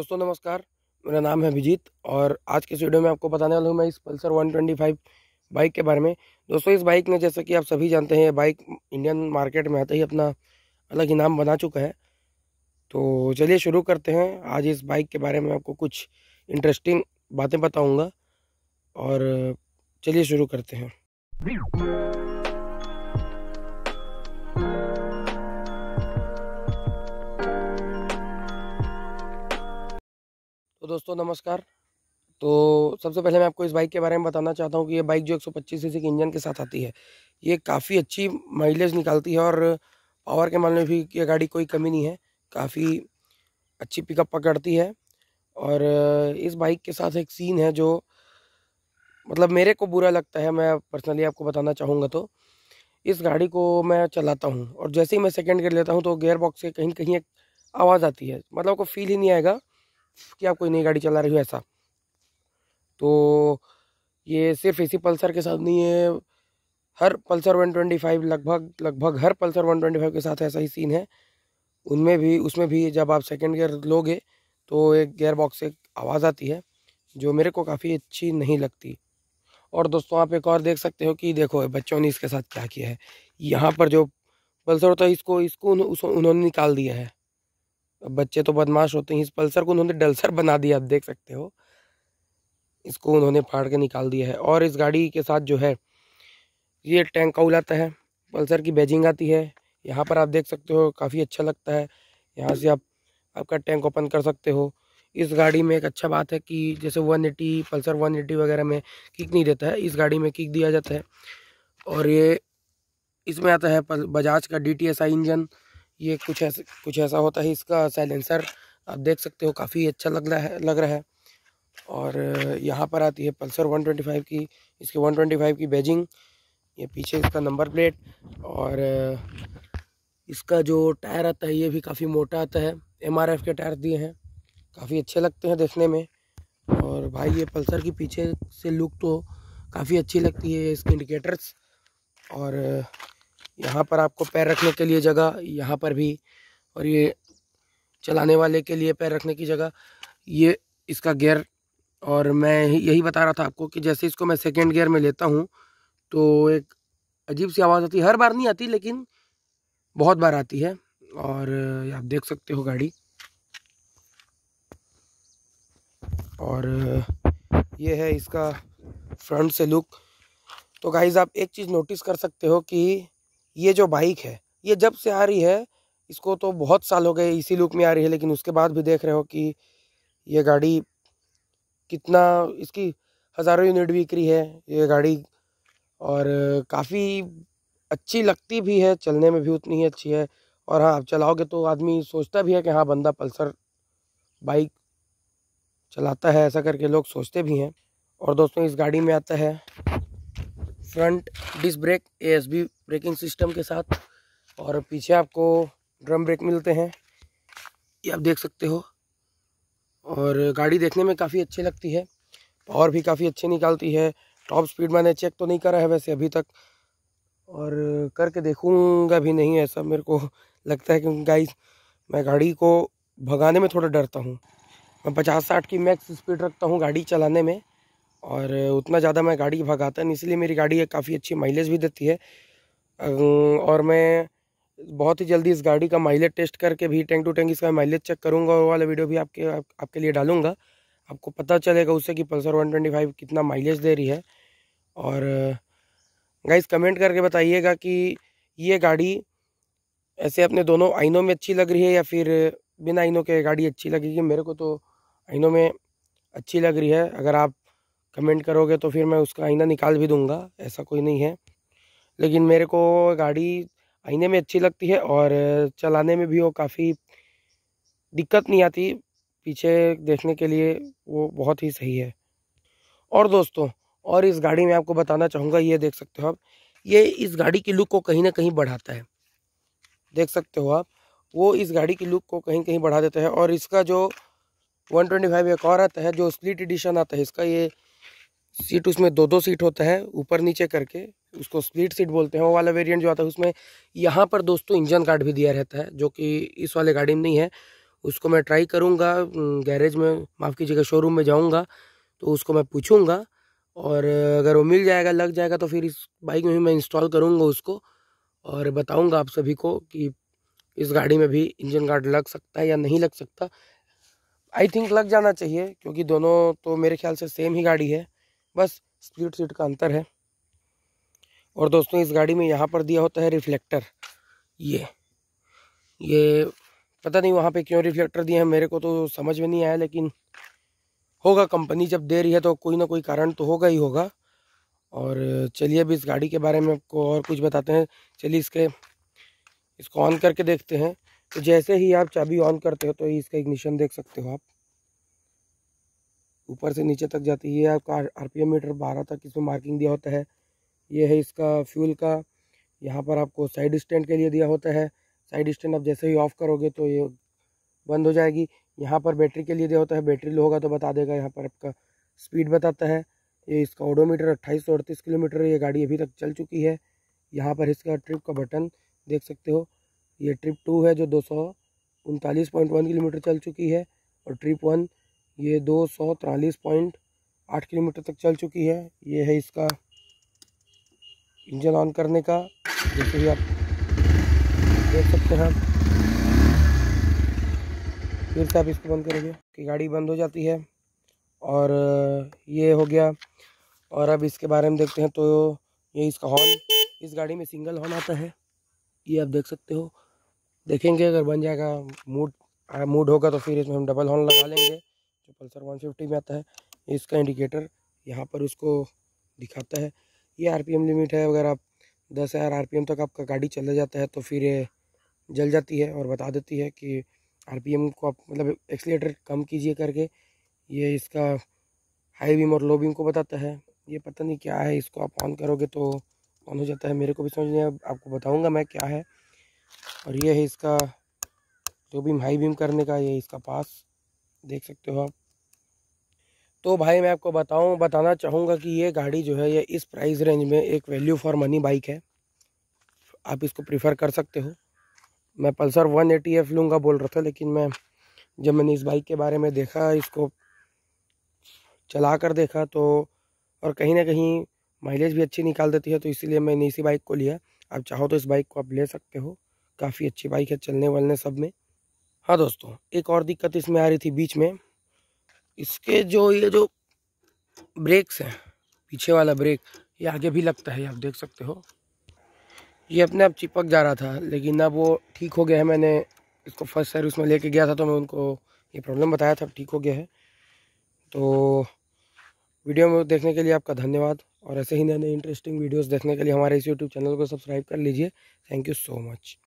दोस्तों नमस्कार मेरा नाम है अभिजीत और आज के वीडियो में आपको बताने वाला हूँ मैं इस पल्सर 125 बाइक के बारे में दोस्तों इस बाइक ने जैसा कि आप सभी जानते हैं ये बाइक इंडियन मार्केट में आते ही अपना अलग ही नाम बना चुका है तो चलिए शुरू करते हैं आज इस बाइक के बारे में आपको कुछ इंटरेस्टिंग बातें बताऊँगा और चलिए शुरू करते हैं तो दोस्तों नमस्कार तो सबसे पहले मैं आपको इस बाइक के बारे में बताना चाहता हूँ कि ये बाइक जो 125 सीसी के इंजन के साथ आती है ये काफ़ी अच्छी माइलेज निकालती है और पावर के मामले में भी ये गाड़ी कोई कमी नहीं है काफ़ी अच्छी पिकअप पकड़ती है और इस बाइक के साथ एक सीन है जो मतलब मेरे को बुरा लगता है मैं पर्सनली आपको बताना चाहूँगा तो इस गाड़ी को मैं चलाता हूँ और जैसे ही मैं सेकेंड गियर लेता हूँ तो गेयर बॉक्स से कहीं कहीं एक आवाज़ आती है मतलब आपको फील ही नहीं आएगा कि आप कोई नई गाड़ी चला रही हो ऐसा तो ये सिर्फ इसी पल्सर के साथ नहीं है हर पल्सर 125 लगभग लगभग हर पल्सर 125 के साथ ऐसा ही सीन है उनमें भी उसमें भी जब आप सेकेंड गियर लोगे तो एक गियर बॉक्स से आवाज़ आती है जो मेरे को काफ़ी अच्छी नहीं लगती और दोस्तों आप एक और देख सकते हो कि देखो बच्चों ने इसके साथ क्या किया है यहाँ पर जो पल्सर होता है इसको इसको उन्होंने निकाल दिया है बच्चे तो बदमाश होते हैं इस पल्सर को उन्होंने डल्सर बना दिया आप देख सकते हो इसको उन्होंने फाड़ के निकाल दिया है और इस गाड़ी के साथ जो है ये टैंक काउल आता है पल्सर की बैजिंग आती है यहाँ पर आप देख सकते हो काफ़ी अच्छा लगता है यहाँ से आप आपका टैंक ओपन कर सकते हो इस गाड़ी में एक अच्छा बात है कि जैसे one eighty Pulsar one eighty वगैरह में किक नहीं देता है इस गाड़ी में किक दिया जाता है और ये इसमें आता है बजाज का डी इंजन ये कुछ ऐसा कुछ ऐसा होता है इसका साइलेंसर आप देख सकते हो काफ़ी अच्छा लग रहा है लग रहा है और यहाँ पर आती है पल्सर 125 की इसके 125 की बैजिंग ये पीछे इसका नंबर प्लेट और इसका जो टायर आता है ये भी काफ़ी मोटा आता है एमआरएफ के टायर दिए हैं काफ़ी अच्छे लगते हैं देखने में और भाई ये पल्सर की पीछे से लुक तो काफ़ी अच्छी लगती है इसके इंडिकेटर्स और यहाँ पर आपको पैर रखने के लिए जगह यहाँ पर भी और ये चलाने वाले के लिए पैर रखने की जगह ये इसका गियर और मैं यही बता रहा था आपको कि जैसे इसको मैं सेकेंड गियर में लेता हूँ तो एक अजीब सी आवाज़ आती है हर बार नहीं आती लेकिन बहुत बार आती है और आप देख सकते हो गाड़ी और ये है इसका फ्रंट से लुक तो गाइज आप एक चीज़ नोटिस कर सकते हो कि ये जो बाइक है ये जब से आ रही है इसको तो बहुत साल हो गए इसी लुक में आ रही है लेकिन उसके बाद भी देख रहे हो कि ये गाड़ी कितना इसकी हज़ारों यूनिट बिक रही है ये गाड़ी और काफ़ी अच्छी लगती भी है चलने में भी उतनी ही अच्छी है और हाँ आप चलाओगे तो आदमी सोचता भी है कि हाँ बंदा पल्सर बाइक चलाता है ऐसा करके लोग सोचते भी हैं और दोस्तों इस गाड़ी में आता है front disc brake A B S braking system के साथ और पीछे आपको ड्रम ब्रेक मिलते हैं ये आप देख सकते हो और गाड़ी देखने में काफ़ी अच्छी लगती है पावर भी काफ़ी अच्छी निकालती है टॉप स्पीड मैंने चेक तो नहीं करा है वैसे अभी तक और करके देखूंगा भी नहीं ऐसा मेरे को लगता है क्योंकि गाइस मैं गाड़ी को भगाने में थोड़ा डरता हूँ मैं पचास साठ की मैक्स स्पीड रखता हूँ गाड़ी चलाने में और उतना ज़्यादा मैं गाड़ी भगाता नहीं इसलिए मेरी गाड़ी काफ़ी अच्छी माइलेज भी देती है और मैं बहुत ही जल्दी इस गाड़ी का माइलेज टेस्ट करके भी टैंक टू टैंक इसका माइलेज चेक करूँगा और वाला वीडियो भी आपके आप, आपके लिए डालूंगा आपको पता चलेगा उससे कि पल्सर 125 कितना माइलेज दे रही है और गाइस कमेंट करके बताइएगा कि ये गाड़ी ऐसे अपने दोनों आइनों में अच्छी लग रही है या फिर बिना आइनों के गाड़ी अच्छी लगेगी मेरे को तो आइनों में अच्छी लग रही है अगर आप कमेंट करोगे तो फिर मैं उसका आईना निकाल भी दूंगा ऐसा कोई नहीं है लेकिन मेरे को गाड़ी आईने में अच्छी लगती है और चलाने में भी वो काफ़ी दिक्कत नहीं आती पीछे देखने के लिए वो बहुत ही सही है और दोस्तों और इस गाड़ी में आपको बताना चाहूँगा ये देख सकते हो आप ये इस गाड़ी की लुक को कहीं ना कहीं बढ़ाता है देख सकते हो आप वो इस गाड़ी की लुक को कहीं कहीं बढ़ा देता है और इसका जो 125 एक और आता है जो स्प्लिट एडिशन आता है इसका ये सीट उसमें दो दो सीट होता है ऊपर नीचे करके उसको स्प्लिट सीट बोलते हैं वो वाला वेरिएंट जो आता है उसमें यहाँ पर दोस्तों इंजन कार्ड भी दिया रहता है जो कि इस वाले गाड़ी में नहीं है उसको मैं ट्राई करूँगा गैरेज में माफ़ कीजिएगा शोरूम में जाऊँगा तो उसको मैं पूछूँगा और अगर वो मिल जाएगा लग जाएगा तो फिर इस बाइक में भी मैं इंस्टॉल करूँगा उसको और बताऊँगा आप सभी को कि इस गाड़ी में भी इंजन कार्ड लग सकता है या नहीं लग सकता आई थिंक लग जाना चाहिए क्योंकि दोनों तो मेरे ख्याल से सेम ही गाड़ी है बस स्पीड सीट का अंतर है और दोस्तों इस गाड़ी में यहाँ पर दिया होता है रिफ्लेक्टर ये ये पता नहीं वहाँ पे क्यों रिफ्लेक्टर दिया है मेरे को तो समझ में नहीं आया लेकिन होगा कंपनी जब दे रही है तो कोई ना कोई कारण तो होगा ही होगा और चलिए अभी इस गाड़ी के बारे में आपको और कुछ बताते हैं चलिए इसके इसको ऑन करके देखते हैं तो जैसे ही आप चाबी ऑन करते हो तो इसका इग्निशन देख सकते हो आप ऊपर से नीचे तक जाती है आपका आर मीटर बारह तक इसमें मार्किंग दिया होता है ये है इसका फ्यूल का यहाँ पर आपको साइड स्टैंड के लिए दिया होता है साइड स्टैंड आप जैसे ही ऑफ़ करोगे तो ये बंद हो जाएगी यहाँ पर बैटरी के लिए दिया होता है बैटरी लो होगा तो बता देगा यहाँ पर आपका स्पीड बताता है ये इसका ओडोमीटर अट्ठाईस सौ अड़तीस किलोमीटर ये गाड़ी अभी तक चल चुकी है यहाँ पर इसका ट्रिप का बटन देख सकते हो ये ट्रिप टू है जो दो सौ उनतालीस पॉइंट वन किलोमीटर चल चुकी है और ट्रिप वन ये दो सौ तिरालीस पॉइंट आठ किलोमीटर तक चल चुकी है ये है इसका इंजन ऑन करने का जैसे ही आप देख सकते हैं फिर से आप इसको बंद करेंगे कि गाड़ी बंद हो जाती है और ये हो गया और अब इसके बारे में देखते हैं तो ये इसका हॉर्न इस गाड़ी में सिंगल हॉर्न आता है ये आप देख सकते हो देखेंगे अगर बन जाएगा मूड मूड होगा तो फिर इसमें हम डबल हॉर्न लगा लेंगे जो पल्सर 150 में आता है इसका इंडिकेटर यहाँ पर उसको दिखाता है ये आरपीएम लिमिट है अगर आप दस हज़ार आर तक आपका गाड़ी चला जाता है तो फिर ये जल जाती है और बता देती है कि आरपीएम को आप मतलब एक्सीटर कम कीजिए करके ये इसका हाई बीम और लो बीम को बताता है ये पता नहीं क्या है इसको आप ऑन करोगे तो ऑन हो जाता है मेरे को भी समझ नहीं आपको बताऊँगा मैं क्या है और ये है इसका लो बीम हाई बीम करने का ये इसका पास देख सकते हो आप तो भाई मैं आपको बताऊं बताना चाहूँगा कि ये गाड़ी जो है ये इस प्राइस रेंज में एक वैल्यू फॉर मनी बाइक है आप इसको प्रीफर कर सकते हो मैं पल्सर वन एटी एफ लूँगा बोल रहा था लेकिन मैं जब मैंने इस बाइक के बारे में देखा इसको चला कर देखा तो और कहीं ना कहीं माइलेज भी अच्छी निकाल देती है तो इसीलिए मैंने इसी बाइक को लिया आप चाहो तो इस बाइक को आप ले सकते हो काफ़ी अच्छी बाइक है चलने वलने सब में हाँ दोस्तों एक और दिक्कत इसमें आ रही थी बीच में इसके जो ये जो ब्रेक्स हैं पीछे वाला ब्रेक ये आगे भी लगता है आप देख सकते हो ये अपने आप चिपक जा रहा था लेकिन अब वो ठीक हो गया है मैंने इसको फर्स्ट सर्विस में लेके गया था तो मैं उनको ये प्रॉब्लम बताया था ठीक हो गया है तो वीडियो में देखने के लिए आपका धन्यवाद और ऐसे ही नए नए इंटरेस्टिंग वीडियोस देखने के लिए हमारे इस यूट्यूब चैनल को सब्सक्राइब कर लीजिए थैंक यू सो मच